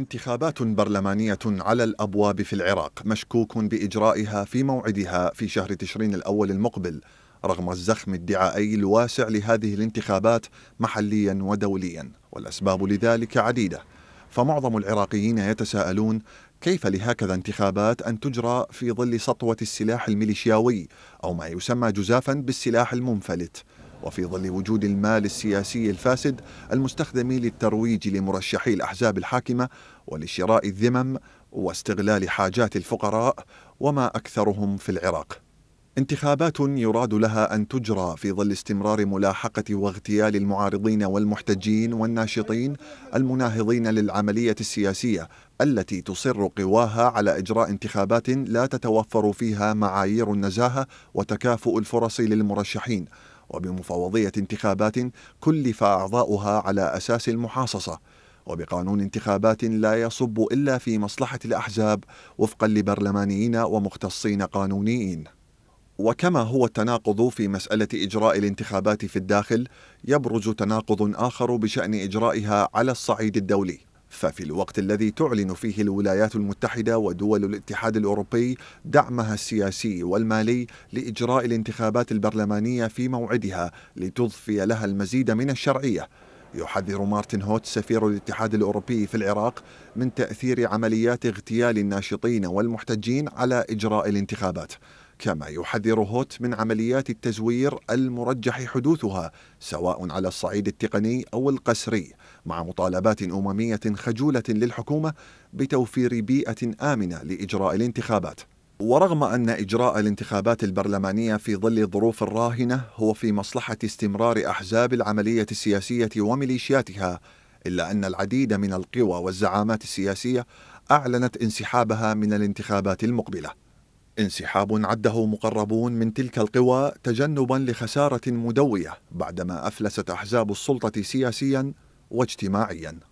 انتخابات برلمانية على الأبواب في العراق مشكوك بإجرائها في موعدها في شهر تشرين الأول المقبل رغم الزخم الدعائي الواسع لهذه الانتخابات محليا ودوليا والأسباب لذلك عديدة فمعظم العراقيين يتساءلون كيف لهكذا انتخابات أن تجرى في ظل سطوة السلاح الميليشياوي أو ما يسمى جزافا بالسلاح المنفلت وفي ظل وجود المال السياسي الفاسد المستخدم للترويج لمرشحي الأحزاب الحاكمة ولشراء الذمم واستغلال حاجات الفقراء وما أكثرهم في العراق انتخابات يراد لها أن تجرى في ظل استمرار ملاحقة واغتيال المعارضين والمحتجين والناشطين المناهضين للعملية السياسية التي تصر قواها على إجراء انتخابات لا تتوفر فيها معايير النزاهة وتكافؤ الفرص للمرشحين وبمفوضية انتخابات كلف أعضاؤها على أساس المحاصصة وبقانون انتخابات لا يصب إلا في مصلحة الأحزاب وفقا لبرلمانيين ومختصين قانونيين وكما هو التناقض في مسألة إجراء الانتخابات في الداخل يبرز تناقض آخر بشأن إجرائها على الصعيد الدولي ففي الوقت الذي تعلن فيه الولايات المتحدة ودول الاتحاد الأوروبي دعمها السياسي والمالي لإجراء الانتخابات البرلمانية في موعدها لتضفي لها المزيد من الشرعية يحذر مارتن هوت سفير الاتحاد الأوروبي في العراق من تأثير عمليات اغتيال الناشطين والمحتجين على إجراء الانتخابات كما يحذر هوت من عمليات التزوير المرجح حدوثها سواء على الصعيد التقني او القسري مع مطالبات امميه خجوله للحكومه بتوفير بيئه امنه لاجراء الانتخابات ورغم أن إجراء الانتخابات البرلمانية في ظل الظروف الراهنة هو في مصلحة استمرار أحزاب العملية السياسية وميليشياتها إلا أن العديد من القوى والزعامات السياسية أعلنت انسحابها من الانتخابات المقبلة انسحاب عده مقربون من تلك القوى تجنبا لخساره مدويه بعدما افلست احزاب السلطه سياسيا واجتماعيا